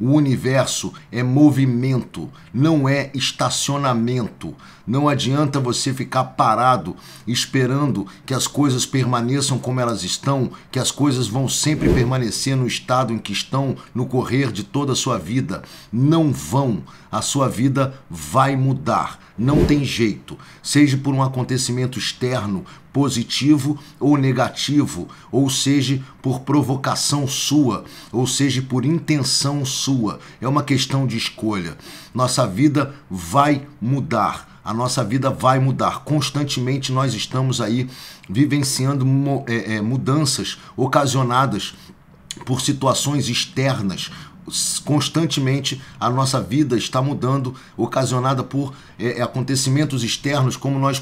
O universo é movimento, não é estacionamento. Não adianta você ficar parado esperando que as coisas permaneçam como elas estão, que as coisas vão sempre permanecer no estado em que estão no correr de toda a sua vida. Não vão. A sua vida vai mudar. Não tem jeito. Seja por um acontecimento externo, positivo ou negativo, ou seja, por provocação sua, ou seja, por intenção sua. É uma questão de escolha. Nossa vida vai mudar. A nossa vida vai mudar. Constantemente nós estamos aí vivenciando é, é, mudanças ocasionadas por situações externas, constantemente a nossa vida está mudando, ocasionada por é, acontecimentos externos, como nós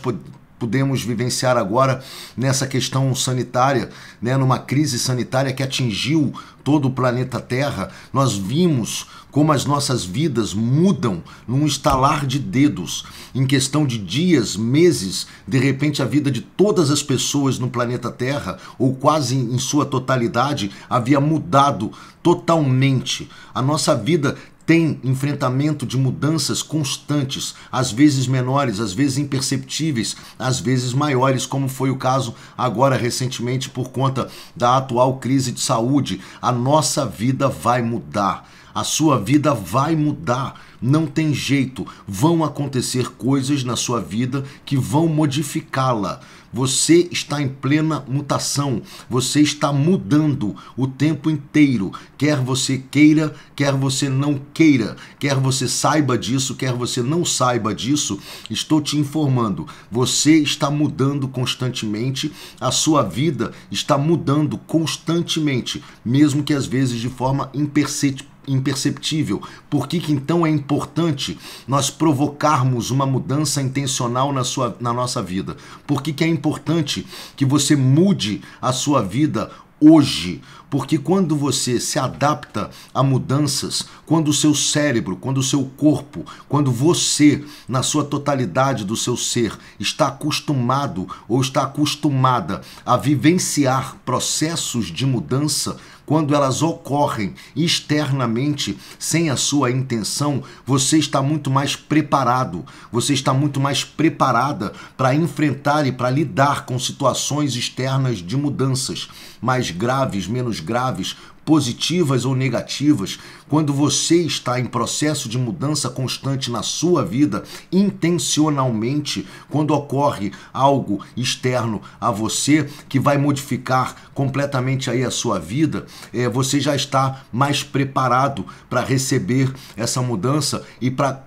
pudemos vivenciar agora nessa questão sanitária, né, numa crise sanitária que atingiu todo o planeta Terra, nós vimos como as nossas vidas mudam num estalar de dedos. Em questão de dias, meses, de repente a vida de todas as pessoas no planeta Terra, ou quase em sua totalidade, havia mudado totalmente. A nossa vida tem enfrentamento de mudanças constantes, às vezes menores, às vezes imperceptíveis, às vezes maiores, como foi o caso agora recentemente por conta da atual crise de saúde. A nossa vida vai mudar, a sua vida vai mudar não tem jeito, vão acontecer coisas na sua vida que vão modificá-la. Você está em plena mutação, você está mudando o tempo inteiro, quer você queira, quer você não queira, quer você saiba disso, quer você não saiba disso, estou te informando. Você está mudando constantemente, a sua vida está mudando constantemente, mesmo que às vezes de forma imperceptível. Por que, que então é importante? importante nós provocarmos uma mudança intencional na, sua, na nossa vida? Por que, que é importante que você mude a sua vida hoje, porque quando você se adapta a mudanças, quando o seu cérebro, quando o seu corpo, quando você, na sua totalidade do seu ser, está acostumado ou está acostumada a vivenciar processos de mudança, quando elas ocorrem externamente sem a sua intenção, você está muito mais preparado, você está muito mais preparada para enfrentar e para lidar com situações externas de mudanças mais graves, menos graves, positivas ou negativas, quando você está em processo de mudança constante na sua vida, intencionalmente, quando ocorre algo externo a você que vai modificar completamente aí a sua vida, é, você já está mais preparado para receber essa mudança e para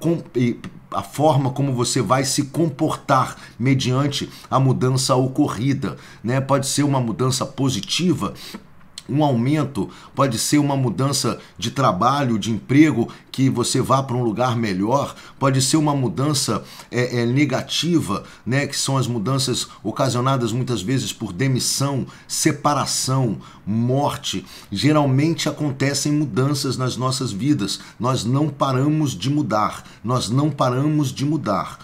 a forma como você vai se comportar mediante a mudança ocorrida, né? Pode ser uma mudança positiva um aumento, pode ser uma mudança de trabalho, de emprego, que você vá para um lugar melhor, pode ser uma mudança é, é, negativa, né, que são as mudanças ocasionadas muitas vezes por demissão, separação, morte. Geralmente acontecem mudanças nas nossas vidas, nós não paramos de mudar, nós não paramos de mudar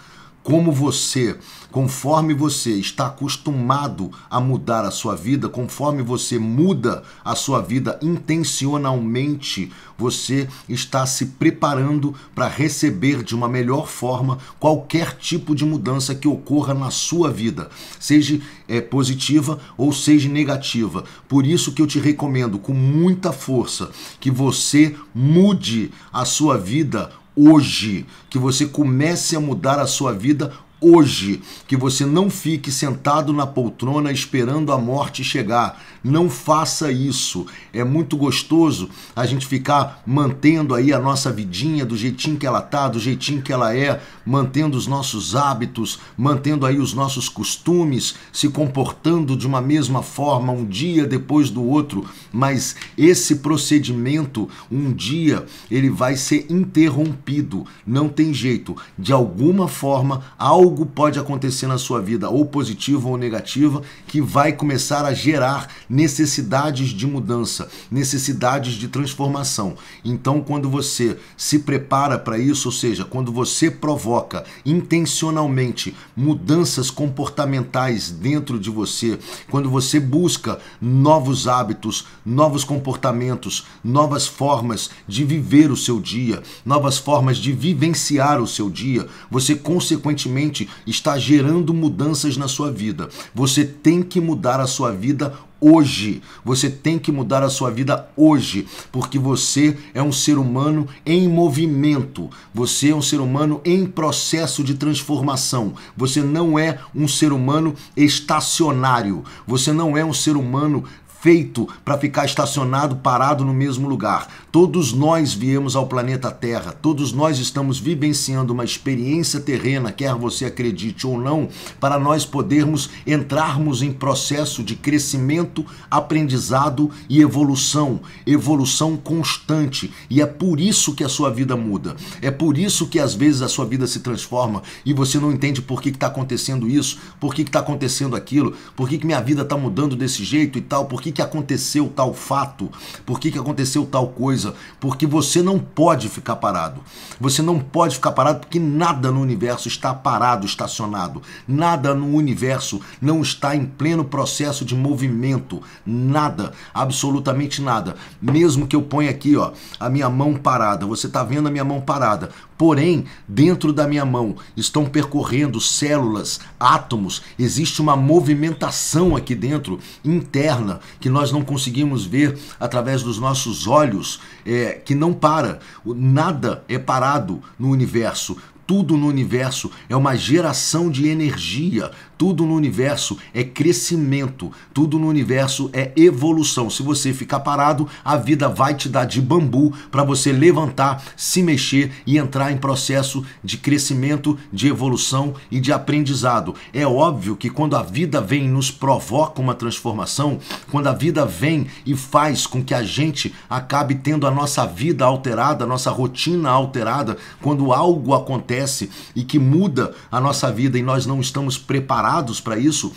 como você, conforme você está acostumado a mudar a sua vida, conforme você muda a sua vida intencionalmente, você está se preparando para receber de uma melhor forma qualquer tipo de mudança que ocorra na sua vida, seja é, positiva ou seja negativa. Por isso que eu te recomendo com muita força que você mude a sua vida hoje, que você comece a mudar a sua vida hoje, que você não fique sentado na poltrona esperando a morte chegar não faça isso. É muito gostoso a gente ficar mantendo aí a nossa vidinha do jeitinho que ela tá, do jeitinho que ela é, mantendo os nossos hábitos, mantendo aí os nossos costumes, se comportando de uma mesma forma um dia depois do outro, mas esse procedimento um dia ele vai ser interrompido. Não tem jeito. De alguma forma algo pode acontecer na sua vida, ou positiva ou negativa, que vai começar a gerar necessidades de mudança, necessidades de transformação. Então, quando você se prepara para isso, ou seja, quando você provoca intencionalmente mudanças comportamentais dentro de você, quando você busca novos hábitos, novos comportamentos, novas formas de viver o seu dia, novas formas de vivenciar o seu dia, você consequentemente está gerando mudanças na sua vida. Você tem que mudar a sua vida hoje. Você tem que mudar a sua vida hoje, porque você é um ser humano em movimento. Você é um ser humano em processo de transformação. Você não é um ser humano estacionário. Você não é um ser humano feito para ficar estacionado, parado no mesmo lugar. Todos nós viemos ao planeta Terra, todos nós estamos vivenciando uma experiência terrena, quer você acredite ou não, para nós podermos entrarmos em processo de crescimento, aprendizado e evolução, evolução constante. E é por isso que a sua vida muda, é por isso que às vezes a sua vida se transforma e você não entende por que está acontecendo isso, por que está acontecendo aquilo, por que, que minha vida está mudando desse jeito e tal, por que que, que aconteceu tal fato, por que, que aconteceu tal coisa, porque você não pode ficar parado. Você não pode ficar parado porque nada no universo está parado, estacionado. Nada no universo não está em pleno processo de movimento. Nada, absolutamente nada. Mesmo que eu ponha aqui ó, a minha mão parada, você está vendo a minha mão parada. Porém, dentro da minha mão estão percorrendo células, átomos, existe uma movimentação aqui dentro, interna, que nós não conseguimos ver através dos nossos olhos, é, que não para. Nada é parado no universo tudo no universo é uma geração de energia. Tudo no universo é crescimento, tudo no universo é evolução. Se você ficar parado, a vida vai te dar de bambu para você levantar, se mexer e entrar em processo de crescimento, de evolução e de aprendizado. É óbvio que quando a vida vem e nos provoca uma transformação, quando a vida vem e faz com que a gente acabe tendo a nossa vida alterada, a nossa rotina alterada, quando algo acontece e que muda a nossa vida e nós não estamos preparados preparados para isso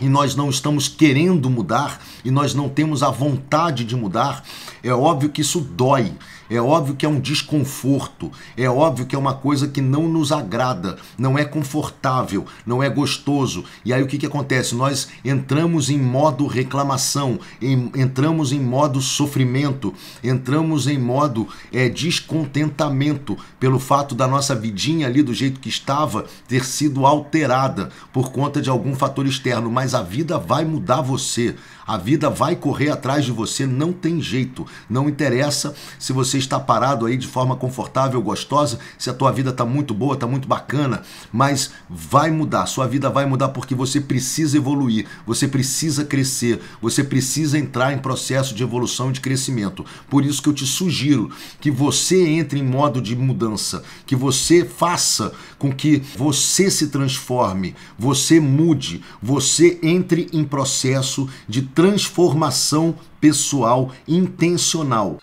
e nós não estamos querendo mudar e nós não temos a vontade de mudar, é óbvio que isso dói. É óbvio que é um desconforto, é óbvio que é uma coisa que não nos agrada, não é confortável, não é gostoso. E aí o que, que acontece? Nós entramos em modo reclamação, em, entramos em modo sofrimento, entramos em modo é, descontentamento pelo fato da nossa vidinha ali do jeito que estava ter sido alterada por conta de algum fator externo. Mas a vida vai mudar você, a vida vai correr atrás de você, não tem jeito. Não interessa se você está parado aí de forma confortável, gostosa, se a tua vida está muito boa, está muito bacana, mas vai mudar, sua vida vai mudar porque você precisa evoluir, você precisa crescer, você precisa entrar em processo de evolução e de crescimento. Por isso que eu te sugiro que você entre em modo de mudança, que você faça com que você se transforme, você mude, você entre em processo de transformação pessoal intencional.